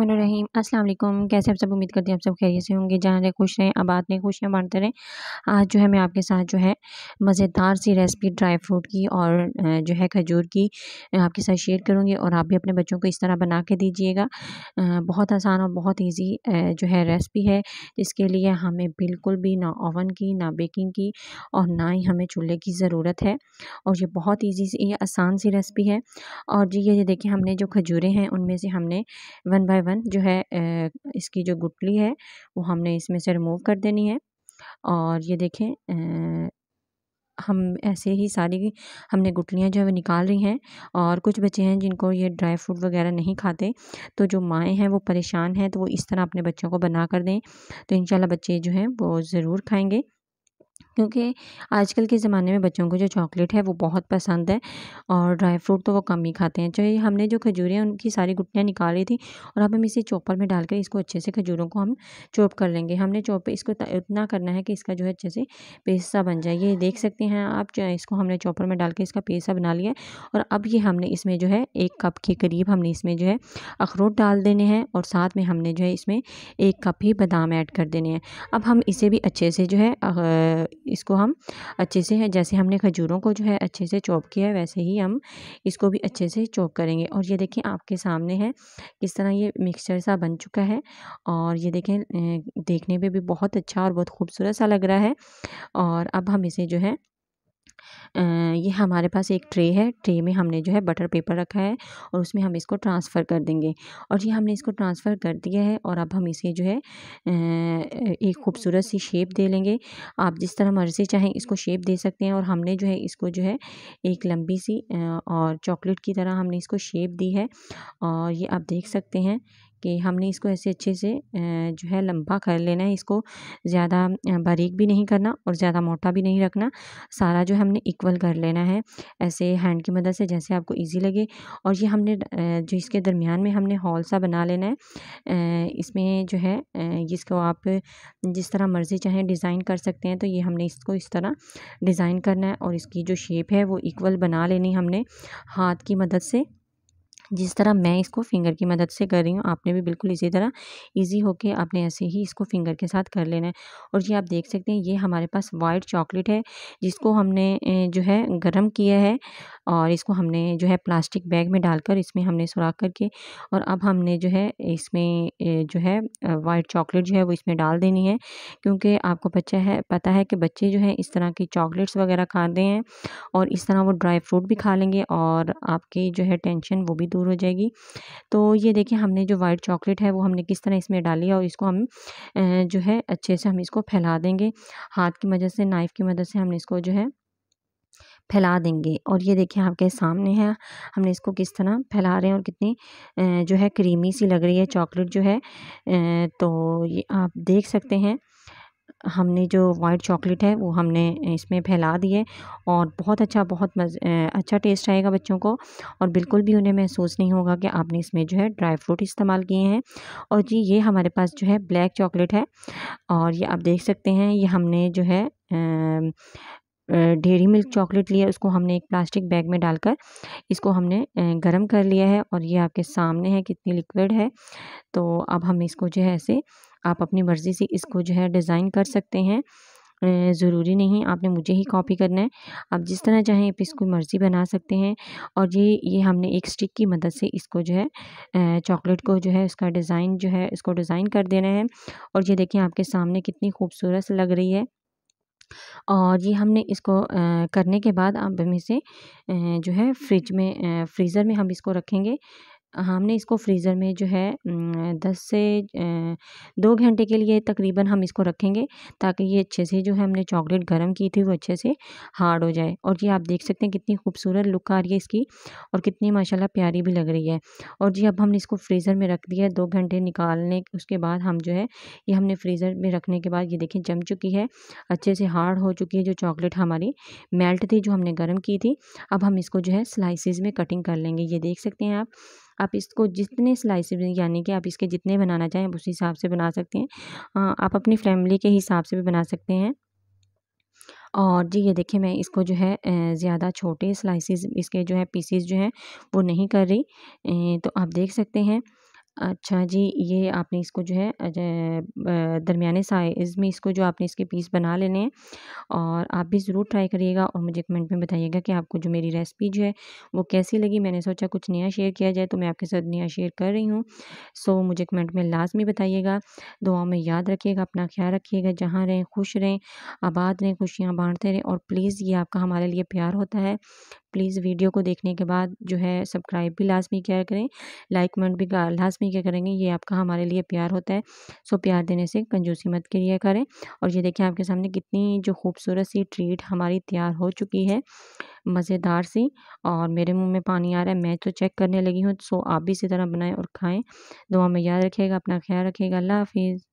रहीम अस्सलाम वालेकुम कैसे आप सब उम्मीद करती हैं आप सब खैरियत से होंगे जहाँ रहे खुश रहें आबाद रहें खुशियाँ बांटते रहें आज जो है मैं आपके साथ जो है मज़ेदार सी रेसिपी ड्राई फ्रूट की और जो है खजूर की आपके साथ शेयर करूँगी और आप भी अपने बच्चों को इस तरह बना के दीजिएगा बहुत आसान और बहुत ईजी जो है रेसिपी है इसके लिए हमें बिल्कुल भी ना ओवन की ना बेकिंग की और ना ही हमें चूल्हे की ज़रूरत है और ये बहुत ईजी सी आसान सी रेसिपी है और जी ये देखिए हमने जो खजूरें हैं उनमें से हमने वन बाय सेवन जो है इसकी जो गुटली है वो हमने इसमें से रिमूव कर देनी है और ये देखें हम ऐसे ही सारी हमने गुटलियाँ जो है वो निकाल रही हैं और कुछ बच्चे हैं जिनको ये ड्राई फ्रूट वगैरह नहीं खाते तो जो माएँ हैं वो परेशान हैं तो वो इस तरह अपने बच्चों को बना कर दें तो इन बच्चे जो हैं वो ज़रूर खाएँगे क्योंकि आजकल के ज़माने में बच्चों को जो चॉकलेट है वो बहुत पसंद है और ड्राई फ्रूट तो वो कम ही खाते हैं चाहे ये हमने जो खजूरें हैं उनकी सारी गुटियाँ निकाली थी और अब हम इसे चॉपर में डालकर इसको अच्छे से खजूरों को हम चॉप कर लेंगे हमने चॉप इसको इतना करना है कि इसका जो है अच्छे से पेस्ता बन जाए ये देख सकते हैं आप इसको हमने चॉपर में डाल के इसका पेस्ता बना लिया और अब ये हमने इसमें जो है एक कप के करीब हमने इसमें जो है अखरोट डाल देने हैं और साथ में हमने जो है इसमें एक कप ही बादाम ऐड कर देने हैं अब हम इसे भी अच्छे से जो है इसको हम अच्छे से जैसे हमने खजूरों को जो है अच्छे से चॉप किया है वैसे ही हम इसको भी अच्छे से चॉप करेंगे और ये देखें आपके सामने है किस तरह ये मिक्सचर सा बन चुका है और ये देखें देखने में भी बहुत अच्छा और बहुत खूबसूरत सा लग रहा है और अब हम इसे जो है ये हमारे पास एक ट्रे है ट्रे में हमने जो है बटर पेपर रखा है और उसमें हम इसको ट्रांसफ़र कर देंगे और ये हमने इसको ट्रांसफ़र कर दिया है और अब हम इसे जो है एक खूबसूरत सी शेप दे लेंगे आप जिस तरह मर्ज़ी चाहें इसको शेप दे सकते हैं और हमने जो है इसको जो है एक लंबी सी और चॉकलेट की तरह हमने इसको शेप दी है और ये आप देख सकते हैं कि हमने इसको ऐसे अच्छे से जो है लंबा कर लेना है इसको ज़्यादा बारीक भी नहीं करना और ज़्यादा मोटा भी नहीं रखना सारा जो हमने इक्वल कर लेना है ऐसे हैंड की मदद से जैसे आपको ईजी लगे और ये हमने जो इसके दरमियान में हमने हॉल सा बना लेना है इसमें जो है इसको आप जिस तरह मर्ज़ी चाहें डिज़ाइन कर सकते हैं तो ये हमने इसको इस तरह डिज़ाइन करना है और इसकी जो शेप है वो इक्वल बना लेनी हमने हाथ की मदद से जिस तरह मैं इसको फिंगर की मदद से कर रही हूँ आपने भी बिल्कुल इसी तरह इजी होके आपने ऐसे ही इसको फिंगर के साथ कर लेना है और ये आप देख सकते हैं ये हमारे पास वाइट चॉकलेट है जिसको हमने जो है गर्म किया है और इसको हमने जो है प्लास्टिक बैग में डालकर इसमें हमने सुराख करके और अब हमने जो है इसमें जो है वाइट चॉकलेट जो है वो इसमें डाल देनी है क्योंकि आपको बच्चा है पता है कि बच्चे जो है इस तरह की चॉकलेट्स वगैरह खाते हैं और इस तरह वो ड्राई फ्रूट भी खा लेंगे और आपकी जो है टेंशन वो भी दूर दूर हो जाएगी तो ये देखिए हमने जो वाइट चॉकलेट है वो हमने किस तरह इसमें डाली और इसको हम जो है अच्छे से हम इसको फैला देंगे हाथ की मदद से नाइफ़ की मदद से हमने इसको जो है फैला देंगे और ये देखिए आपके सामने है हमने इसको किस तरह फैला रहे हैं और कितनी जो है क्रीमी सी लग रही है चॉकलेट जो है तो ये आप देख सकते हैं हमने जो वाइट चॉकलेट है वो हमने इसमें फैला दी है और बहुत अच्छा बहुत मज़ अच्छा टेस्ट आएगा बच्चों को और बिल्कुल भी उन्हें महसूस नहीं होगा कि आपने इसमें जो है ड्राई फ्रूट इस्तेमाल किए हैं और जी ये हमारे पास जो है ब्लैक चॉकलेट है और ये आप देख सकते हैं ये हमने जो है डेरी मिल्क चॉकलेट लिया उसको हमने एक प्लास्टिक बैग में डालकर इसको हमने गरम कर लिया है और ये आपके सामने है कितनी लिक्विड है तो अब हम इसको जो है ऐसे आप अपनी मर्ज़ी से इसको जो है डिज़ाइन कर सकते हैं ज़रूरी नहीं आपने मुझे ही कॉपी करना है आप जिस तरह चाहें आप इसको मर्ज़ी बना सकते हैं और ये ये हमने एक स्टिक की मदद से इसको जो है चॉकलेट को जो है इसका डिज़ाइन जो है इसको डिज़ाइन कर देना है और ये देखें आपके सामने कितनी खूबसूरत लग रही है और ये हमने इसको करने के बाद आप हमें से जो है फ्रिज में फ्रीज़र में हम इसको रखेंगे हमने इसको फ्रीज़र में जो है दस से दो घंटे के लिए तकरीबन हम इसको रखेंगे ताकि ये अच्छे से जो है हमने चॉकलेट गर्म की थी वो अच्छे से हार्ड हो जाए और ये आप देख सकते हैं कितनी खूबसूरत लुक आ रही है इसकी और कितनी माशाल्लाह प्यारी भी लग रही है और जी अब हमने इसको फ्रीज़र में रख दिया है दो घंटे निकालने उसके बाद हम जो है ये हमने फ्रीज़र में रखने के बाद ये देखें जम चुकी है अच्छे से हार्ड हो चुकी है जो चॉकलेट हमारी मेल्ट थी जो हमने गर्म की थी अब हम इसको जो है स्लाइसिस में कटिंग कर लेंगे ये देख सकते हैं आप आप इसको जितने स्लाइसेस यानी कि आप इसके जितने बनाना चाहें आप उस हिसाब से बना सकते हैं आप अपनी फैमिली के हिसाब से भी बना सकते हैं और जी ये देखिए मैं इसको जो है ज़्यादा छोटे स्लाइसेस इसके जो है पीसीस जो हैं वो नहीं कर रही तो आप देख सकते हैं अच्छा जी, ये आपने इसको जो है अज दरमियाने साइज़ में इसको जो आपने इसके पीस बना लेने हैं और आप भी ज़रूर ट्राई करिएगा और मुझे कमेंट में बताइएगा कि आपको जो मेरी रेसिपी जो है वो कैसी लगी। मैंने सोचा कुछ नया शेयर किया जाए तो मैं आपके साथ नया शेयर कर रही हूँ। सो मुझे कमेंट में लाज़मी बताइएगा। दुआओं में याद रखिएगा, अपना ख्याल रखिएगा, जहाँ रहें खुश रहें, आबाद रहें, खुशियाँ बाँटते रहें और प्लीज़ ये आपका हमारे लिए प्यार होता है। प्लीज़ वीडियो को देखने के बाद जो है सब्सक्राइब भी लाज़मी किया करें, लाइक कमेंट भी लाज़मी नहीं क्या करेंगे ये आपका हमारे लिए प्यार होता है सो प्यार देने से कंजूसी मत क्रिया करें और ये देखिए आपके सामने कितनी जो खूबसूरत सी ट्रीट हमारी तैयार हो चुकी है मज़ेदार सी और मेरे मुंह में पानी आ रहा है मैं तो चेक करने लगी हूँ सो आप भी इसी तरह बनाएं और खाएं दुआ में याद रखिएगा अपना ख्याल रखिएगा अल्लाह हाफिज़